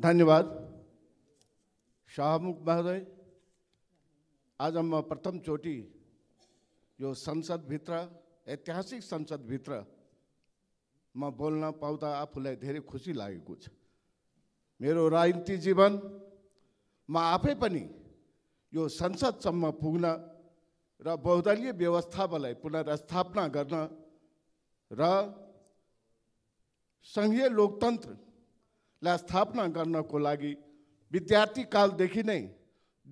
धन्यवाद शाहमुख महोदय आज म प्रथमचोटि यो संसदभित्र ऐतिहासिक संसदभित्र म बोल्न पाउँदा आफूलाई धेरै खुसी लागेको छ मेरो राजनीति जीवन म आफै पनि यो संसदसम्म पुग्न र बहुदलीय व्यवस्थालाई पुनर्स्थापना गर्न र सङ्घीय लोकतन्त्र लाई स्थापना गर्नको लागि विद्यार्थी कालदेखि नै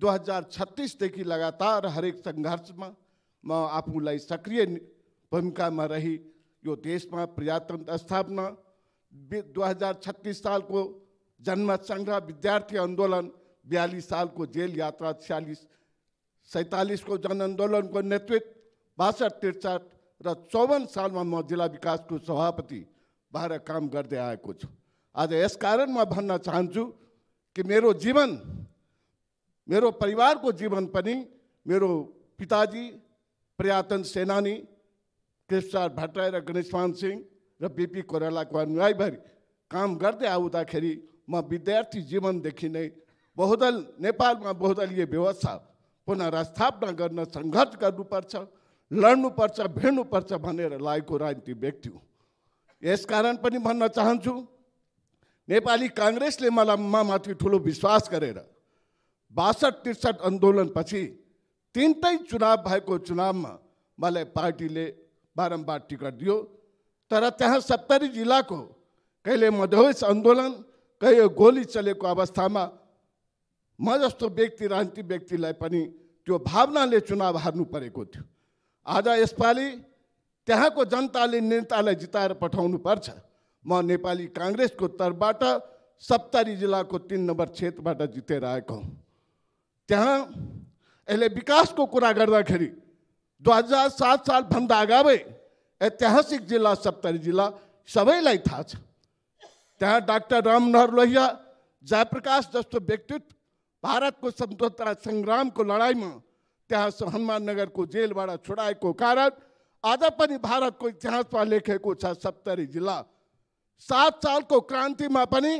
दुई हजार छत्तिसदेखि लगातार हरेक सङ्घर्षमा म आफूलाई सक्रिय भूमिकामा रही यो देशमा प्रजातन्त्र स्थापना दुई हजार छत्तिस सालको जन्मसङ्ग्रह विद्यार्थी आन्दोलन बयालिस सालको जेल यात्रा छ्यालिस सैँतालिसको जनआन्दोलनको नेतृत्व बासठ त्रिसठ र चौवन सालमा म जिल्ला विकासको सभापति भएर काम गर्दै आएको छु आज यसकारण म भन्न चाहन्छु कि मेरो जीवन मेरो परिवारको जीवन पनि मेरो पिताजी प्रयातन सेनानी कृष्णचार भट्टराई र गणेशमान सिंह र बिपी कोरेलाको अनुयायीभरि काम गर्दै आउँदाखेरि म विद्यार्थी जीवनदेखि नै बहुदल नेपालमा बहुदलीय व्यवस्था पुनः स्थापना गर्न सङ्घर्ष गर्नुपर्छ लड्नुपर्छ भिड्नुपर्छ भनेर लागेको राजनीति व्यक्ति हुँ यसकारण पनि भन्न चाहन्छु नेपाली काङ्ग्रेसले मलाई माथि ठुलो विश्वास गरेर बासठ त्रिसठ आन्दोलनपछि तिनटै चुनाव भएको चुनावमा मलाई पार्टीले बारम्बार टिकट दियो तर त्यहाँ सप्तरी जिल्लाको कहिले मधेस आन्दोलन कहिले गोली चलेको अवस्थामा म जस्तो व्यक्ति राजनीति व्यक्तिलाई पनि त्यो भावनाले चुनाव हार्नु परेको थियो आज यसपालि त्यहाँको जनताले नेतालाई जिताएर पठाउनु पर्छ म कांग्रेस को तरफ सप्तरी को तीन नंबर क्षेत्र जितेर आएको हौँ त्यहाँ अहिले विकासको कुरा गर्दाखेरि दुई हजार सात सालभन्दा अगावै ऐतिहासिक जिल्ला सप्तरी जिल्ला सबैलाई थाहा छ त्यहाँ डाक्टर रामनोहर लोहिया जयप्रकाश जस्तो व्यक्तित्व भारतको स्वतन्त्रता सङ्ग्रामको लडाइँमा त्यहाँ हनुमाननगरको जेलबाट छोडाएको कारण आज पनि भारतको इतिहासमा लेखेको छ सप्तरी जिल्ला सात सालको क्रान्तिमा पनि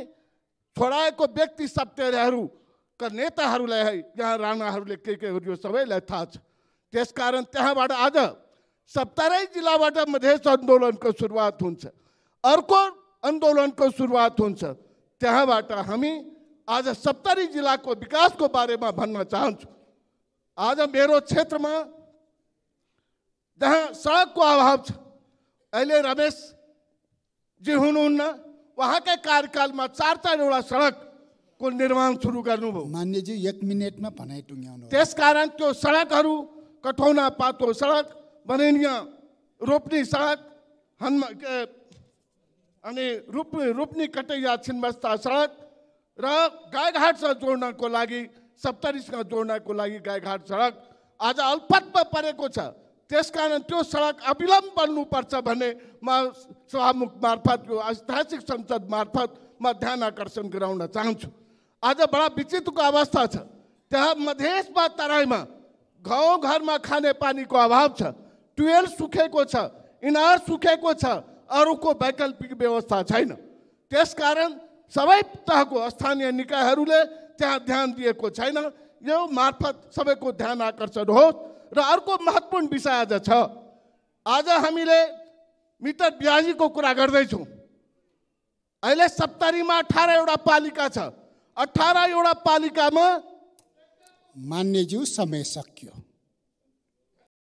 छोडाएको व्यक्ति सप्टेरहरूका नेताहरूलाई है यहाँ राणाहरूले के के यो सबैलाई थाहा छ त्यसकारण त्यहाँबाट आज सप्तरै जिल्लाबाट मधेस आन्दोलनको सुरुवात हुन्छ अर्को आन्दोलनको सुरुवात हुन्छ त्यहाँबाट हामी आज सप्तरी जिल्लाको विकासको बारेमा भन्न चाहन्छु आज मेरो क्षेत्रमा जहाँ सडकको अभाव छ अहिले रमेश जे हुनुहुन्न उहाँकै कार्यकालमा चार चारवटा सडक निर्माण सुरु गर्नुभयो मान्यजी एक मिनटमा भनाइ टुङ्ग्याउनु त्यसकारण त्यो सडकहरू कठौना पातो सडक बनेनिया रोप्नी सडक हनुमा अनि रूप रोप्नी कटैया छिनबस्ता सडक र गाईघाटसँग जोड्नको लागि सप्तरीसँग जोड्नको लागि गाईघाट सडक आज अल्पतमा परेको छ त्यस कारण त्यो सडक अविलम्ब बन्नुपर्छ भने म सभामुख मार्फत यो ऐतिहासिक संसद मार्फत म ध्यान आकर्षण गराउन चाहन्छु आज बडा विचित्रको अवस्था छ त्यहाँ मधेसमा तराईमा गाउँ घरमा खाने पानीको अभाव छ टुवेल सुकेको छ इनार सुखेको छ अरूको वैकल्पिक व्यवस्था छैन त्यसकारण सबै तहको स्थानीय निकायहरूले त्यहाँ ध्यान दिएको छैन यो मार्फत सबैको ध्यान आकर्षण होस् र अर्को महत्त्वपूर्ण विषय आज छ आज हामीले मिटर ब्याजीको कुरा गर्दैछौँ अहिले सप्तरीमा अठारवटा पालिका छ अठारवटा पालिकामा मान्यज्यू समय सकियो